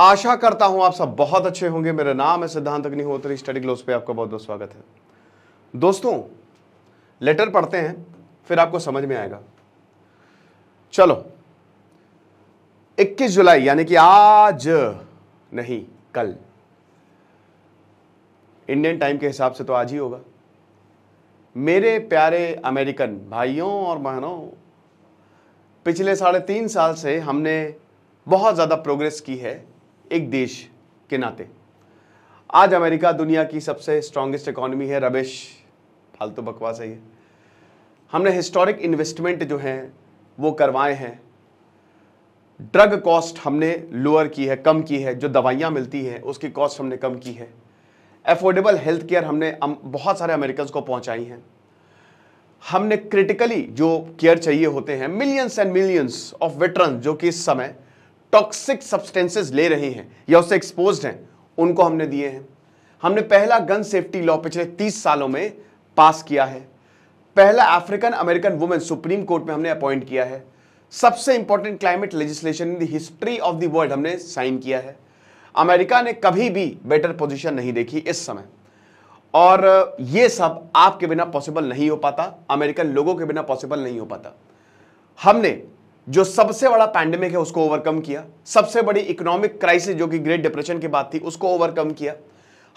आशा करता हूं आप सब बहुत अच्छे होंगे मेरा नाम है सिद्धांत अग्निहोत्री स्टडी ग्लोस पे आपका बहुत बहुत स्वागत है दोस्तों लेटर पढ़ते हैं फिर आपको समझ में आएगा चलो 21 जुलाई यानी कि आज नहीं कल इंडियन टाइम के हिसाब से तो आज ही होगा मेरे प्यारे अमेरिकन भाइयों और बहनों पिछले साढ़े तीन साल से हमने बहुत ज़्यादा प्रोग्रेस की है एक देश के नाते आज अमेरिका दुनिया की सबसे स्ट्रांगेस्ट इकोनॉमी है रमेश फालतू तो बकवास है ये हमने हिस्टोरिक इन्वेस्टमेंट जो हैं वो करवाए हैं ड्रग कॉस्ट हमने लोअर की है कम की है जो दवाइयाँ मिलती हैं उसकी कॉस्ट हमने कम की है एफोर्डेबल हेल्थ केयर हमने बहुत सारे अमेरिकन को पहुँचाई हैं हमने क्रिटिकली जो केयर चाहिए होते हैं millions and millions of veteran जो कि इस समय टॉक्सिक सब्सटेंसेस ले रहे हैं या उससे एक्सपोज हैं उनको हमने दिए हैं हमने पहला गन सेफ्टी लॉ पिछले तीस सालों में पास किया है पहला African American women supreme court में हमने अपॉइंट किया है सबसे important climate legislation in the history of the world हमने साइन किया है अमेरिका ने कभी भी बेटर पोजीशन नहीं देखी इस समय और ये सब आपके बिना पॉसिबल नहीं हो पाता अमेरिकन लोगों के बिना पॉसिबल नहीं हो पाता हमने जो सबसे बड़ा पैंडेमिक है उसको ओवरकम किया सबसे बड़ी इकोनॉमिक क्राइसिस जो कि ग्रेट डिप्रेशन की बात थी उसको ओवरकम किया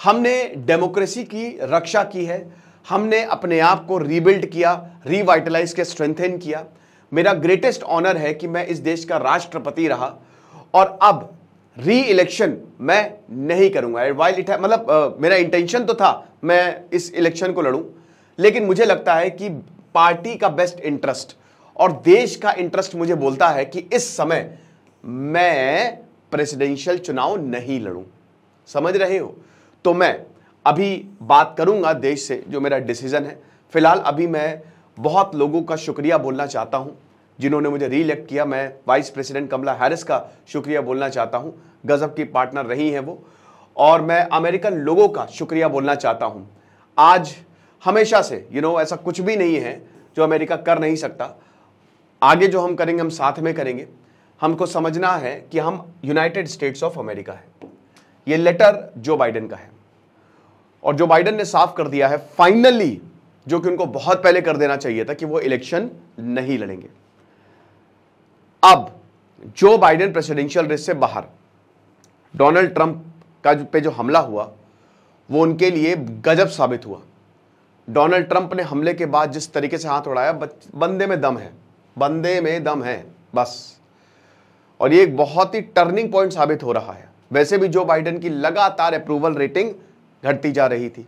हमने डेमोक्रेसी की रक्षा की है हमने अपने आप को रीबिल्ड किया रिवाइटलाइज के स्ट्रेंथेन किया मेरा ग्रेटेस्ट ऑनर है कि मैं इस देश का राष्ट्रपति रहा और अब री इलेक्शन मैं नहीं करूंगा वाइल इट मतलब मेरा इंटेंशन तो था मैं इस इलेक्शन को लड़ूं लेकिन मुझे लगता है कि पार्टी का बेस्ट इंटरेस्ट और देश का इंटरेस्ट मुझे बोलता है कि इस समय मैं प्रेसिडेंशियल चुनाव नहीं लड़ूं समझ रहे हो तो मैं अभी बात करूंगा देश से जो मेरा डिसीजन है फिलहाल अभी मैं बहुत लोगों का शुक्रिया बोलना चाहता हूं जिन्होंने मुझे रीइलेक्ट किया मैं वाइस प्रेसिडेंट कमला हैरिस का शुक्रिया बोलना चाहता हूं गजब की पार्टनर रही हैं वो और मैं अमेरिकन लोगों का शुक्रिया बोलना चाहता हूं आज हमेशा से यू you नो know, ऐसा कुछ भी नहीं है जो अमेरिका कर नहीं सकता आगे जो हम करेंगे हम साथ में करेंगे हमको समझना है कि हम यूनाइटेड स्टेट्स ऑफ अमेरिका है ये लेटर जो बाइडेन का है और जो बाइडेन ने साफ कर दिया है फाइनली जो कि उनको बहुत पहले कर देना चाहिए था कि वो इलेक्शन नहीं लड़ेंगे अब जो बाइडेन प्रेसिडेंशियल रेस से बाहर डोनाल्ड ट्रंप का पे जो हमला हुआ वो उनके लिए गजब साबित हुआ डोनाल्ड ट्रंप ने हमले के बाद जिस तरीके से हाथ उड़ाया बंदे में दम है बंदे में दम है बस और ये एक बहुत ही टर्निंग पॉइंट साबित हो रहा है वैसे भी जो बाइडेन की लगातार अप्रूवल रेटिंग घटती जा रही थी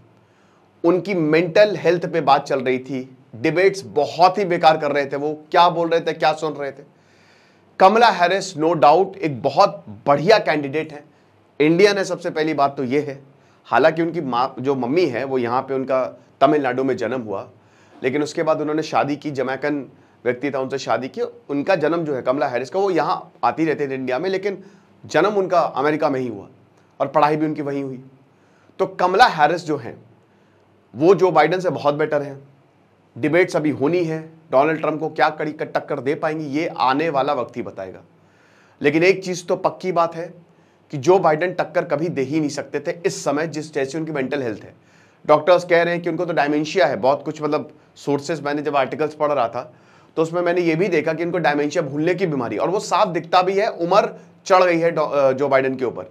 उनकी मेंटल हेल्थ पे बात चल रही थी डिबेट्स बहुत ही बेकार कर रहे थे वो क्या बोल रहे थे क्या सुन रहे थे कमला हैरिस नो डाउट एक बहुत बढ़िया कैंडिडेट है इंडिया ने सबसे पहली बात तो ये है हालांकि उनकी माँ जो मम्मी है वो यहाँ पे उनका तमिलनाडु में जन्म हुआ लेकिन उसके बाद उन्होंने शादी की जमैकन व्यक्ति था उनसे शादी की उनका जन्म जो है कमला हैरिस का वो यहाँ आती रहते थे इंडिया में लेकिन जन्म उनका अमेरिका में ही हुआ और पढ़ाई भी उनकी वहीं हुई तो कमला हैरिस जो हैं वो जो बाइडन से बहुत बेटर हैं डिबेट्स अभी होनी है डोनाल्ड ट्रंप को क्या कड़ी कर टक्कर दे पाएंगी ये आने वाला वक्त ही बताएगा लेकिन एक चीज़ तो पक्की बात है कि जो बाइडन टक्कर कभी दे ही नहीं सकते थे इस समय जिस जैसी उनकी मेंटल हेल्थ है डॉक्टर्स कह रहे हैं कि उनको तो डायमेंशिया है बहुत कुछ मतलब सोर्सेज मैंने जब आर्टिकल्स पढ़ रहा था तो उसमें मैंने ये भी देखा कि इनको डायमेंशिया भूलने की बीमारी और वो साफ दिखता भी है उम्र चढ़ गई है जो बाइडन के ऊपर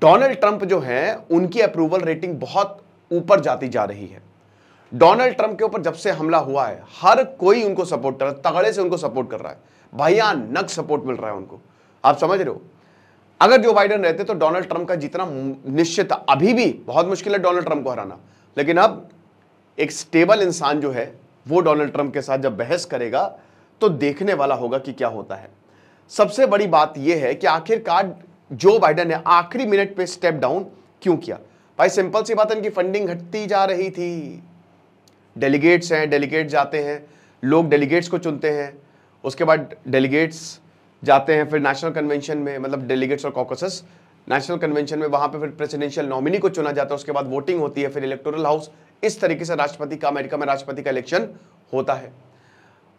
डोनाल्ड ट्रंप जो है उनकी अप्रूवल रेटिंग बहुत ऊपर जाती जा रही है डोनाल्ड ट्रंप के ऊपर जब से हमला हुआ है हर कोई उनको सपोर्ट कर रहा है तगड़े से उनको सपोर्ट कर रहा है भैया नक सपोर्ट मिल रहा है उनको आप समझ रहे हो अगर जो बाइडन रहते तो डोनाल्ड ट्रंप का जीतना निश्चित अभी भी बहुत मुश्किल है डोनाल्ड ट्रंप को हराना लेकिन अब एक स्टेबल इंसान जो है वो डोनाल्ड ट्रंप के साथ जब बहस करेगा तो देखने वाला होगा कि क्या होता है सबसे बड़ी बात यह है कि आखिरकार जो बाइडन ने आखिरी मिनट पे स्टेप डाउन क्यों किया भाई सिंपल सी बात है इनकी फंडिंग घटती जा रही थी डेलीगेट्स हैं डेलीगेट जाते हैं लोग डेलीगेट्स को चुनते हैं उसके बाद डेलीगेट्स जाते हैं फिर नेशनल कन्वेंशन में मतलब डेलीगेट्स और कॉकसस नेशनल कन्वेंशन में वहां पे फिर प्रेसिडेंशियल नॉमिनी को चुना जाता है उसके बाद वोटिंग होती है फिर इलेक्टोरल हाउस इस तरीके से राष्ट्रपति का अमेरिका में राष्ट्रपति का इलेक्शन होता है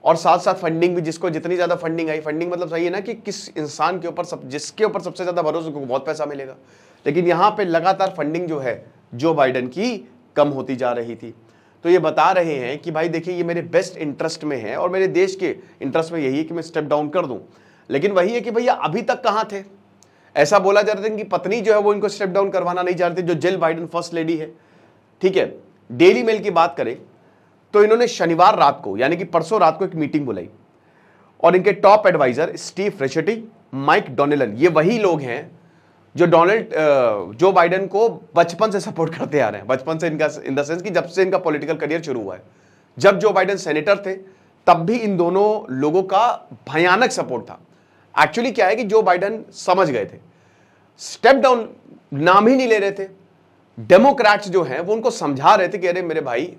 और साथ साथ फंडिंग भी जिसको जितनी ज़्यादा फंडिंग आई फंडिंग मतलब सही है ना कि किस इंसान के ऊपर सब जिसके ऊपर सबसे ज़्यादा भरोसा उसको बहुत पैसा मिलेगा लेकिन यहां पे लगातार फंडिंग जो है जो बाइडन की कम होती जा रही थी तो ये बता रहे हैं कि भाई देखिए ये मेरे बेस्ट इंटरेस्ट में है और मेरे देश के इंटरेस्ट में यही है कि मैं स्टेप डाउन कर दूं लेकिन वही है कि भैया अभी तक कहाँ थे ऐसा बोला जा रहा था कि पत्नी जो है वो इनको स्टेप डाउन करवाना नहीं चाहती जो जेल बाइडन फर्स्ट लेडी है ठीक है डेली मेल की बात करें तो इन्होंने शनिवार रात को यानी कि परसों रात को एक मीटिंग बुलाई और इनके top adviser Steve Ricchetti Mike Donilon ये वही लोग हैं जो डोनाल्ड जो बाइडन को बचपन से सपोर्ट करते आ रहे हैं बचपन से इनका इन द सेंस कि जब से इनका पॉलिटिकल करियर शुरू हुआ है जब जो बाइडन सेनेटर थे तब भी इन दोनों लोगों का भयानक सपोर्ट था एक्चुअली क्या है कि जो बाइडन समझ गए थे स्टेप डाउन नाम ही नहीं ले रहे थे डेमोक्रेट्स जो हैं वो उनको समझा रहे थे कि अरे मेरे भाई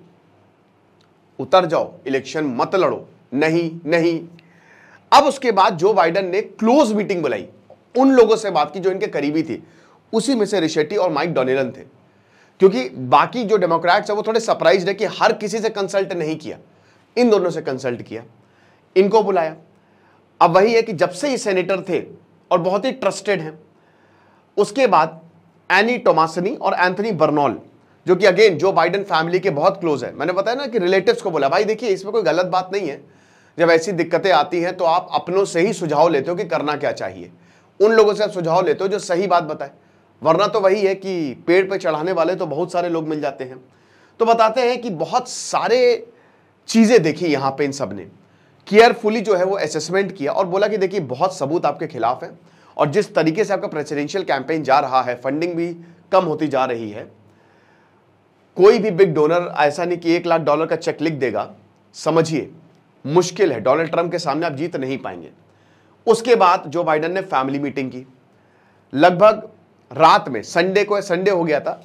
उतर जाओ इलेक्शन मत लड़ो नहीं नहीं अब उसके बाद जो बाइडन ने क्लोज मीटिंग बुलाई उन लोगों से बात की जो इनके करीबी थी उसी में से रिशेट्टी और माइक डोनेलन थे क्योंकि बाकी जो डेमोक्रेट्स है वो थोड़े सरप्राइज है कि हर किसी से कंसल्ट नहीं किया इन दोनों से कंसल्ट किया इनको बुलाया अब वही है कि जब से ये सेनेटर थे और बहुत ही ट्रस्टेड हैं उसके बाद एनी टोमासनी और एंथनी बर्नॉल जो कि अगेन जो बाइडन फैमिली के बहुत क्लोज है मैंने बताया ना कि रिलेटिव्स को बोला भाई देखिए इसमें कोई गलत बात नहीं है जब ऐसी दिक्कतें आती हैं तो आप अपनों से ही सुझाव लेते हो कि करना क्या चाहिए उन लोगों से आप सुझाव लेते हो जो सही बात बताए वरना तो वही है कि पेड़ पे चढ़ाने वाले तो बहुत सारे लोग मिल जाते हैं तो बताते हैं कि बहुत सारे चीज़ें देखी यहाँ पे इन सब ने केयरफुली जो है वो असेसमेंट किया और बोला कि देखिए बहुत सबूत आपके खिलाफ है और जिस तरीके से आपका प्रेसिडेंशियल कैंपेन जा रहा है फंडिंग भी कम होती जा रही है कोई भी बिग डोनर ऐसा नहीं कि एक लाख डॉलर का चेक लिख देगा समझिए मुश्किल है डोनाल्ड ट्रंप के सामने आप जीत नहीं पाएंगे उसके बाद जो बाइडन ने फैमिली मीटिंग की लगभग रात में संडे को संडे हो गया था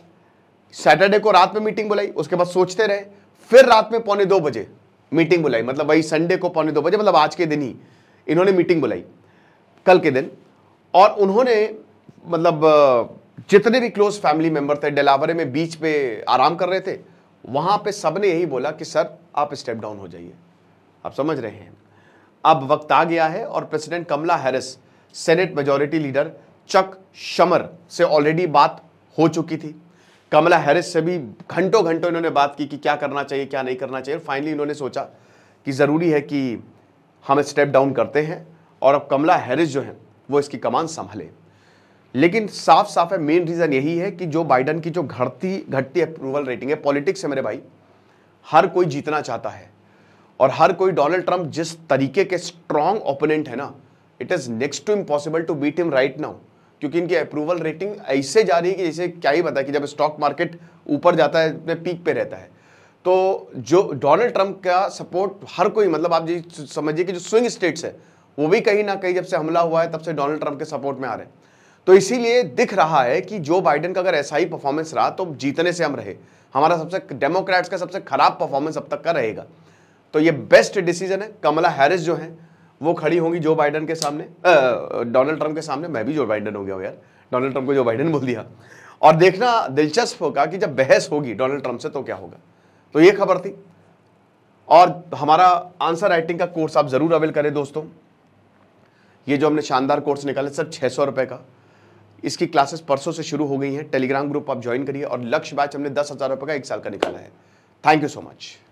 सैटरडे को रात में मीटिंग बुलाई उसके बाद सोचते रहे फिर रात में पौने दो बजे मीटिंग बुलाई मतलब वही संडे को पौने दो बजे मतलब आज के दिन ही इन्होंने मीटिंग बुलाई कल के दिन और उन्होंने मतलब जितने भी क्लोज फैमिली मेंबर थे डेलावरे में बीच पे आराम कर रहे थे वहाँ पे सबने यही बोला कि सर आप स्टेप डाउन हो जाइए आप समझ रहे हैं अब वक्त आ गया है और president Kamala Harris senate majority leader Chuck Schumer से ऑलरेडी बात हो चुकी थी कमला हैरिस से भी घंटों घंटों इन्होंने बात की कि क्या करना चाहिए क्या नहीं करना चाहिए फाइनली इन्होंने सोचा कि ज़रूरी है कि हम स्टेप डाउन करते हैं और अब कमला हैरिस जो है वो इसकी कमान संभाले लेकिन साफ साफ है मेन रीज़न यही है कि जो बाइडन की जो घटती घटती अप्रूवल रेटिंग है पॉलिटिक्स है मेरे भाई हर कोई जीतना चाहता है और हर कोई डोनाल्ड ट्रंप जिस तरीके के स्ट्रॉन्ग ओपोनेंट है ना it is next to impossible to beat him right now क्योंकि इनकी अप्रूवल रेटिंग ऐसे जा रही है कि जैसे क्या ही बताया कि जब स्टॉक मार्केट ऊपर जाता है पीक पे रहता है तो जो डोनाल्ड ट्रंप का सपोर्ट हर कोई मतलब आप जी समझिए कि जो स्विंग स्टेट्स है वो भी कहीं ना कहीं जब से हमला हुआ है तब से डोनाल्ड ट्रंप के सपोर्ट में आ रहे हैं तो इसीलिए दिख रहा है कि जो बाइडन का अगर ऐसा ही परफॉर्मेंस रहा तो जीतने से हम रहे हमारा सबसे डेमोक्रेट्स का सबसे खराब परफॉर्मेंस अब तक का रहेगा तो ये बेस्ट डिसीजन है कमला हैरिस जो है वो खड़ी होंगी जो बाइडन के सामने डोनाल्ड ट्रंप के सामने मैं भी जो बाइडन हो गया हूँ यार डोनाल्ड ट्रंप को जो बाइडन बोल दिया और देखना दिलचस्प होगा कि जब बहस होगी डोनाल्ड ट्रंप से तो क्या होगा तो ये खबर थी और हमारा आंसर राइटिंग का कोर्स आप ज़रूर अवेल करें दोस्तों ये जो हमने शानदार कोर्स निकाला सर छः सौ रुपये का इसकी क्लासेस परसों से शुरू हो गई हैं टेलीग्राम ग्रुप आप ज्वाइन करिए और लक्ष्य बैच हमने दस हज़ार रुपये का एक साल का निकाला है थैंक यू सो मच